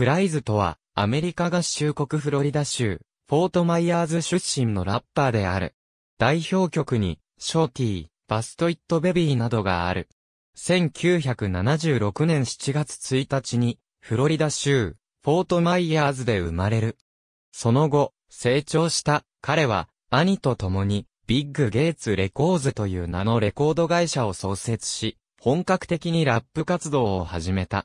プライズとは、アメリカ合衆国フロリダ州、フォートマイヤーズ出身のラッパーである。代表曲に、ショーティー、バストイットベビーなどがある。1976年7月1日に、フロリダ州、フォートマイヤーズで生まれる。その後、成長した彼は、兄と共に、ビッグ・ゲイツ・レコーズという名のレコード会社を創設し、本格的にラップ活動を始めた。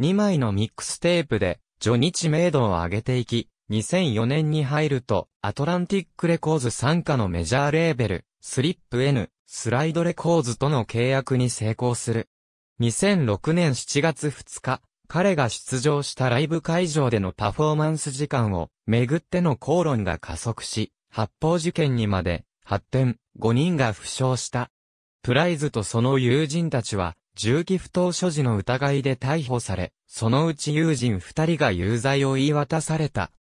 2枚のミックステープで、序日知名度を上げていき、2004年に入ると、アトランティックレコーズ参加のメジャーレーベル、スリップ N、スライドレコーズとの契約に成功する。2006年7月2日、彼が出場したライブ会場でのパフォーマンス時間をめぐっての口論が加速し、発砲事件にまで発展、5人が負傷した。プライズとその友人たちは銃器不当所持の疑いで逮捕され、そのうち友人二人が有罪を言い渡された。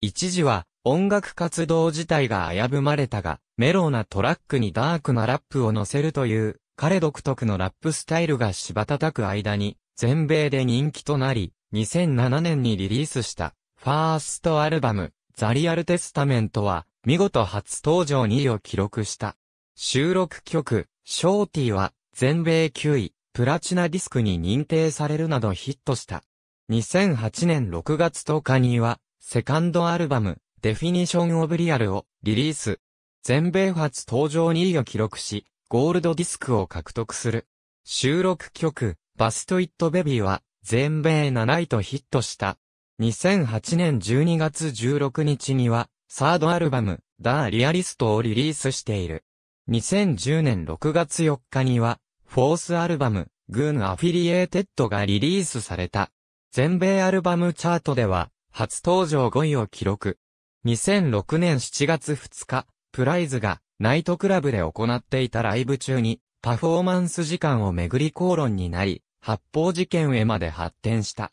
一時は、音楽活動自体が危ぶまれたが、メローなトラックにダークなラップを乗せるという、彼独特のラップスタイルが柴叩く間に、全米で人気となり、2007年にリリースした、ファーストアルバム、ザリアルテスタメントは、見事初登場2位を記録した。収録曲、ショーティーは、全米9位、プラチナディスクに認定されるなどヒットした。2008年6月10日には、セカンドアルバム、デフィニション・オブ・リアルをリリース。全米初登場2位を記録し、ゴールドディスクを獲得する。収録曲、バスト・イット・ベビーは、全米7位とヒットした。2008年12月16日には、サードアルバム、ダー・リアリストをリリースしている。2010年6月4日には、フォースアルバム、軍アフィリエイテッドがリリースされた。全米アルバムチャートでは、初登場5位を記録。2006年7月2日、プライズが、ナイトクラブで行っていたライブ中に、パフォーマンス時間をめぐり口論になり、発砲事件へまで発展した。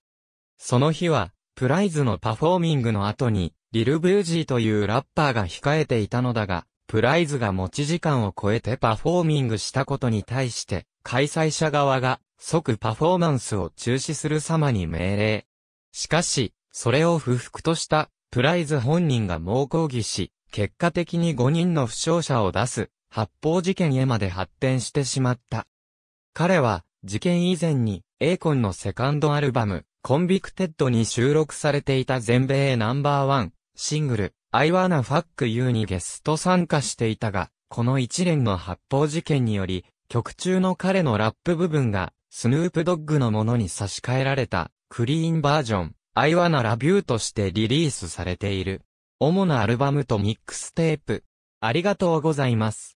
その日は、プライズのパフォーミングの後に、リル・ブージーというラッパーが控えていたのだが、プライズが持ち時間を超えてパフォーミングしたことに対して、開催者側が即パフォーマンスを中止する様に命令。しかし、それを不服としたプライズ本人が猛抗議し、結果的に5人の負傷者を出す発砲事件へまで発展してしまった。彼は事件以前にエイコンのセカンドアルバムコンビクテッドに収録されていた全米ナンバーワンシングルアイワナ・ファック・ユーにゲスト参加していたが、この一連の発砲事件により、曲中の彼のラップ部分が、スヌープドッグのものに差し替えられた、クリーンバージョン、アイワナラビューとしてリリースされている。主なアルバムとミックステープ。ありがとうございます。